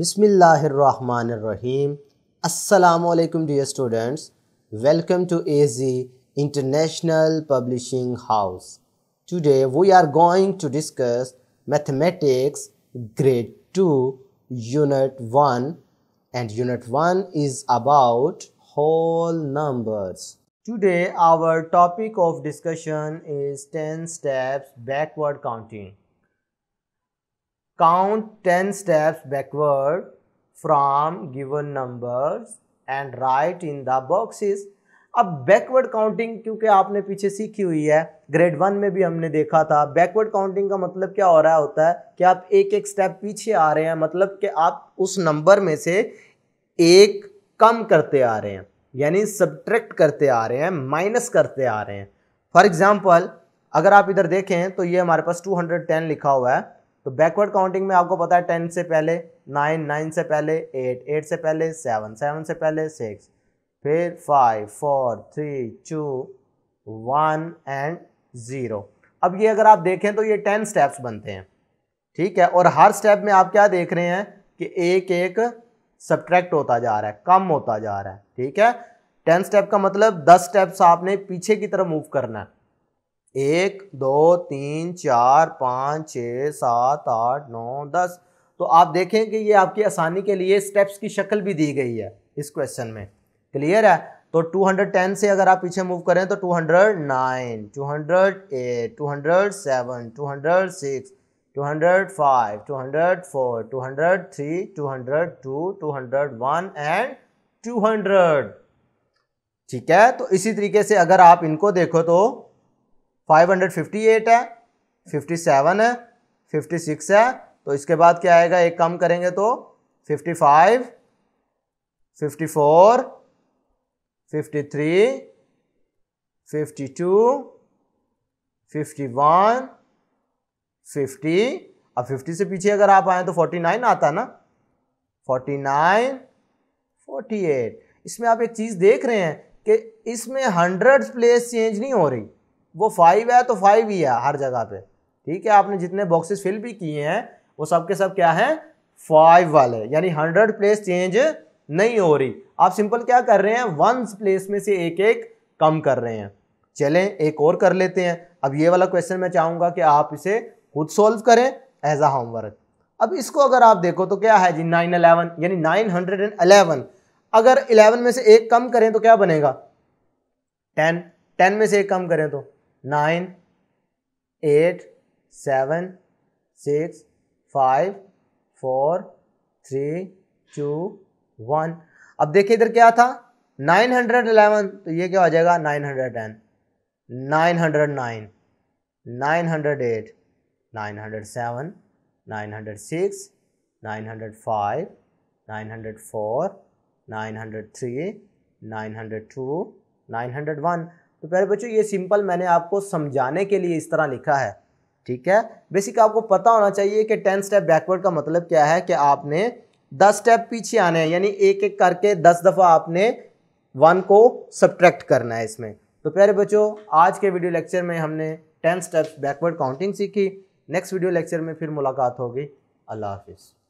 Bismillahirrahmanirrahim. Assalamu alaikum dear students. Welcome to AZ International Publishing House. Today we are going to discuss Mathematics Grade 2 Unit 1 and Unit 1 is about whole numbers. Today our topic of discussion is 10 steps backward counting. Count ten steps backward from given numbers and write in the boxes अब backward counting क्योंकि आपने पीछे सीखी हुई है grade one में भी हमने देखा था बैकवर्ड काउंटिंग का मतलब क्या हो रहा होता है कि आप एक एक स्टेप पीछे आ रहे हैं मतलब कि आप उस नंबर में से एक कम करते आ रहे हैं यानी सब्ट्रैक्ट करते आ रहे हैं माइनस करते आ रहे हैं फॉर एग्जाम्पल अगर आप इधर देखें तो ये हमारे पास 210 लिखा हुआ है तो बैकवर्ड काउंटिंग में आपको पता है टेन से पहले नाइन नाइन से पहले एट एट से पहले सेवन सेवन से पहले सिक्स फिर five four three two one and zero अब ये अगर आप देखें तो ये टेन स्टेप्स बनते हैं ठीक है और हर स्टेप में आप क्या देख रहे हैं कि एक एक सब्ट्रैक्ट होता जा रहा है कम होता जा रहा है ठीक है टेन स्टेप का मतलब दस स्टेप्स आपने पीछे की तरफ मूव करना है एक दो तीन चार पाँच छः सात आठ नौ दस तो आप देखें कि ये आपकी आसानी के लिए स्टेप्स की शक्ल भी दी गई है इस क्वेश्चन में क्लियर है तो 210 से अगर आप पीछे मूव करें तो 209, 208, 207, 206, 208, 209, 205, 204, 203, 202, 201 एंड 200 ठीक है तो इसी तरीके से अगर आप इनको देखो तो 558 है 57 है 56 है तो इसके बाद क्या आएगा एक कम करेंगे तो 55 54 53 52 51 50 अब 50 से पीछे अगर आप आए तो 49 आता ना 49 48 इसमें आप एक चीज़ देख रहे हैं कि इसमें हंड्रेड प्लेस चेंज नहीं हो रही वो फाइव है तो फाइव ही है हर जगह पे ठीक है आपने जितने बॉक्सेस फिल भी किए हैं वो सब के सब क्या हैं फाइव वाले यानी हंड्रेड प्लेस चेंज नहीं हो रही आप सिंपल क्या कर रहे हैं वन प्लेस में से एक एक कम कर रहे हैं चलें एक और कर लेते हैं अब ये वाला क्वेश्चन मैं चाहूँगा कि आप इसे खुद सॉल्व करें एज अ होमवर्क अब इसको अगर आप देखो तो क्या है जी नाइन अलेवन यानी नाइन हंड्रेड एंड अलेवन अगर इलेवन में से एक कम करें तो क्या बनेगा टेन टेन में से एक कम करें तो nine eight seven six five four three two one अब देखिए इधर क्या था नाइन हंड्रेड एलेवन तो ये क्या हो जाएगा nine hundred ten nine hundred nine nine hundred eight nine hundred seven nine hundred six nine hundred five nine hundred four nine hundred three nine hundred two nine hundred one तो प्यारे बच्चों ये simple मैंने आपको समझाने के लिए इस तरह लिखा है ठीक है बेसिक आपको पता होना चाहिए कि टेन स्टेप बैकवर्ड का मतलब क्या है कि आपने दस स्टेप पीछे आने हैं यानी एक एक करके दस दफ़ा आपने वन को सब्ट्रैक्ट करना है इसमें तो प्यारे बच्चों आज के वीडियो लेक्चर में हमने टेन स्टेप्स बैकवर्ड काउंटिंग सीखी नेक्स्ट वीडियो लेक्चर में फिर मुलाकात होगी अल्लाह हाफिज़